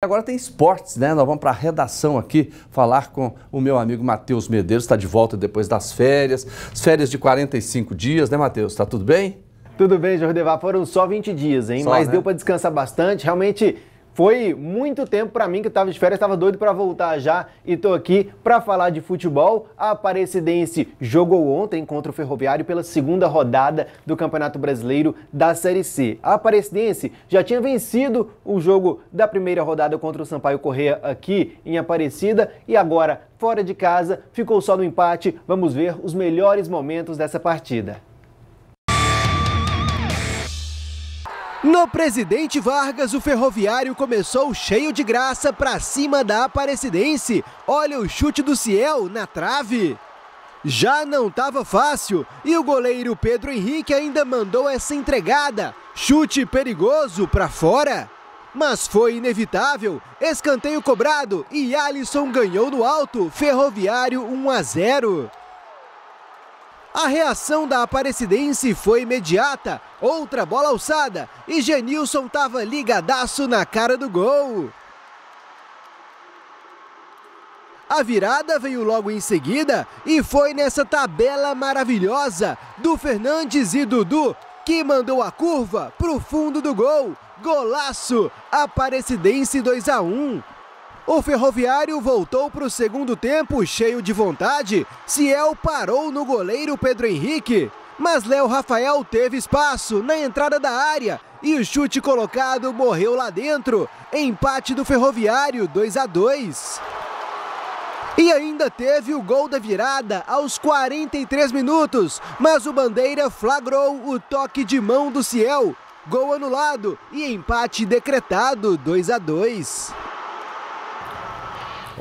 Agora tem esportes, né? Nós vamos para a redação aqui falar com o meu amigo Matheus Medeiros, está de volta depois das férias. férias de 45 dias, né, Matheus? Tá tudo bem? Tudo bem, Jordevar. Foram só 20 dias, hein? Só, Mas né? deu para descansar bastante. Realmente foi muito tempo para mim que eu tava de férias, estava doido para voltar já e tô aqui para falar de futebol. A Aparecidense jogou ontem contra o Ferroviário pela segunda rodada do Campeonato Brasileiro da Série C. A Aparecidense já tinha vencido o jogo da primeira rodada contra o Sampaio Correia aqui em Aparecida e agora fora de casa ficou só no empate. Vamos ver os melhores momentos dessa partida. No Presidente Vargas, o ferroviário começou cheio de graça para cima da Aparecidense. Olha o chute do Ciel na trave. Já não estava fácil e o goleiro Pedro Henrique ainda mandou essa entregada. Chute perigoso para fora. Mas foi inevitável. Escanteio cobrado e Alisson ganhou no alto. Ferroviário 1 a 0. A reação da Aparecidense foi imediata. Outra bola alçada e Genilson estava ligadaço na cara do gol. A virada veio logo em seguida e foi nessa tabela maravilhosa do Fernandes e Dudu que mandou a curva para o fundo do gol. Golaço! Aparecidense 2 a 1. O Ferroviário voltou para o segundo tempo cheio de vontade. Ciel parou no goleiro Pedro Henrique. Mas Léo Rafael teve espaço na entrada da área e o chute colocado morreu lá dentro. Empate do Ferroviário 2 a 2. E ainda teve o gol da virada aos 43 minutos, mas o Bandeira flagrou o toque de mão do Ciel. Gol anulado e empate decretado 2 a 2.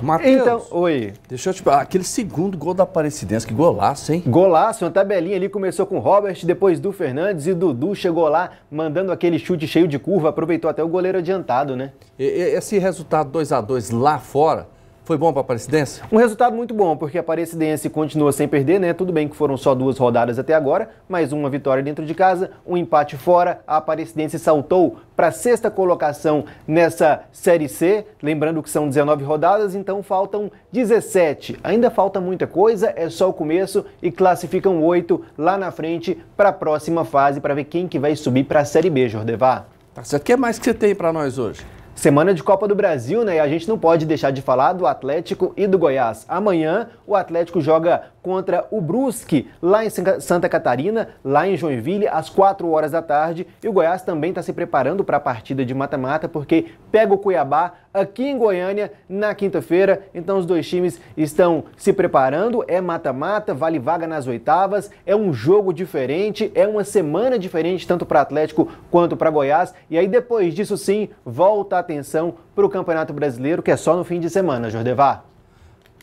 Matheus, então, oi. Deixa eu te falar, aquele segundo gol da Aparecidense, que golaço, hein? Golaço, uma tabelinha ali começou com o Robert, depois do Fernandes e Dudu chegou lá mandando aquele chute cheio de curva, aproveitou até o goleiro adiantado, né? E, esse resultado 2 a 2 lá fora foi bom para a Aparecidense? Um resultado muito bom, porque a Aparecidense continua sem perder, né? Tudo bem que foram só duas rodadas até agora, mas uma vitória dentro de casa, um empate fora. A Aparecidense saltou para a sexta colocação nessa Série C. Lembrando que são 19 rodadas, então faltam 17. Ainda falta muita coisa, é só o começo e classificam oito lá na frente para a próxima fase, para ver quem que vai subir para a Série B, Jordevar. Tá certo. O que mais que você tem para nós hoje? Semana de Copa do Brasil, né? E a gente não pode deixar de falar do Atlético e do Goiás. Amanhã o Atlético joga contra o Brusque, lá em Santa Catarina, lá em Joinville, às 4 horas da tarde. E o Goiás também está se preparando para a partida de mata-mata, porque pega o Cuiabá aqui em Goiânia na quinta-feira. Então os dois times estão se preparando. É mata-mata, vale vaga nas oitavas. É um jogo diferente, é uma semana diferente tanto para Atlético quanto para Goiás. E aí depois disso sim volta a atenção para o Campeonato Brasileiro que é só no fim de semana, Jordevar.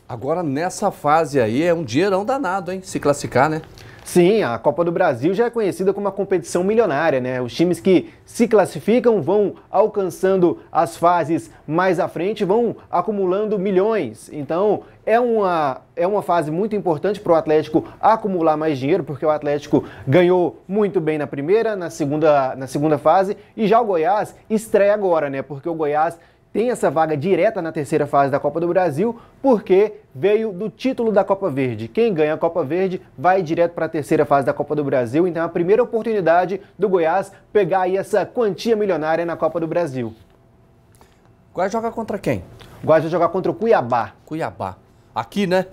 Agora nessa fase aí é um dinheirão danado, hein? Se classificar, né? Sim, a Copa do Brasil já é conhecida como uma competição milionária, né? Os times que se classificam vão alcançando as fases mais à frente, vão acumulando milhões. Então, é uma, é uma fase muito importante para o Atlético acumular mais dinheiro, porque o Atlético ganhou muito bem na primeira, na segunda, na segunda fase, e já o Goiás estreia agora, né? Porque o Goiás tem essa vaga direta na terceira fase da Copa do Brasil, porque veio do título da Copa Verde. Quem ganha a Copa Verde vai direto para a terceira fase da Copa do Brasil, então é a primeira oportunidade do Goiás pegar aí essa quantia milionária na Copa do Brasil. O Goiás joga contra quem? O Goiás vai jogar contra o Cuiabá. Cuiabá. Aqui, né?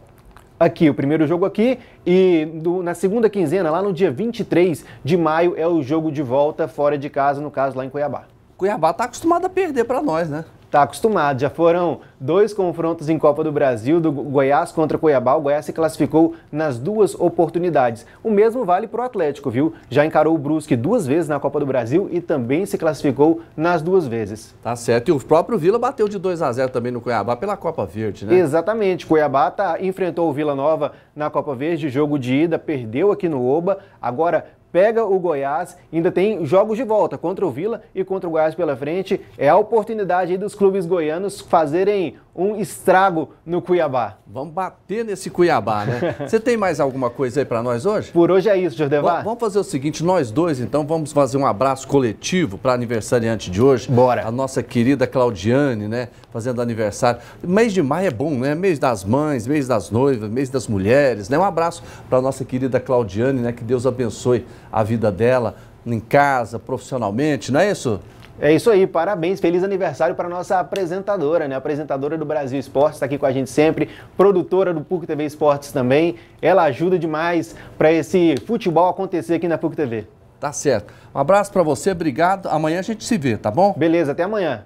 aqui, o primeiro jogo aqui, e do, na segunda quinzena, lá no dia 23 de maio, é o jogo de volta fora de casa, no caso lá em Cuiabá. Cuiabá tá acostumado a perder para nós, né? está acostumado. Já foram dois confrontos em Copa do Brasil, do Goiás contra Cuiabá. O Goiás se classificou nas duas oportunidades. O mesmo vale para o Atlético, viu? Já encarou o Brusque duas vezes na Copa do Brasil e também se classificou nas duas vezes. Tá certo. E o próprio Vila bateu de 2 a 0 também no Cuiabá pela Copa Verde, né? Exatamente. Cuiabá tá, enfrentou o Vila Nova na Copa Verde, jogo de ida, perdeu aqui no Oba. Agora pega o Goiás, ainda tem jogos de volta contra o Vila e contra o Goiás pela frente. É a oportunidade dos clubes goianos fazerem um estrago no Cuiabá. Vamos bater nesse Cuiabá, né? Você tem mais alguma coisa aí para nós hoje? Por hoje é isso, Jordevar. Vamos fazer o seguinte, nós dois então vamos fazer um abraço coletivo para aniversariante de hoje. Bora. A nossa querida Claudiane, né, fazendo aniversário. Mês de maio é bom, né? Mês das mães, mês das noivas, mês das mulheres, né? Um abraço para nossa querida Claudiane, né, que Deus abençoe a vida dela em casa, profissionalmente, não é isso? É isso aí, parabéns, feliz aniversário para nossa apresentadora, né? Apresentadora do Brasil Esportes, está aqui com a gente sempre, produtora do PUC TV Esportes também. Ela ajuda demais para esse futebol acontecer aqui na PUC TV. Tá certo. Um abraço para você, obrigado. Amanhã a gente se vê, tá bom? Beleza, até amanhã.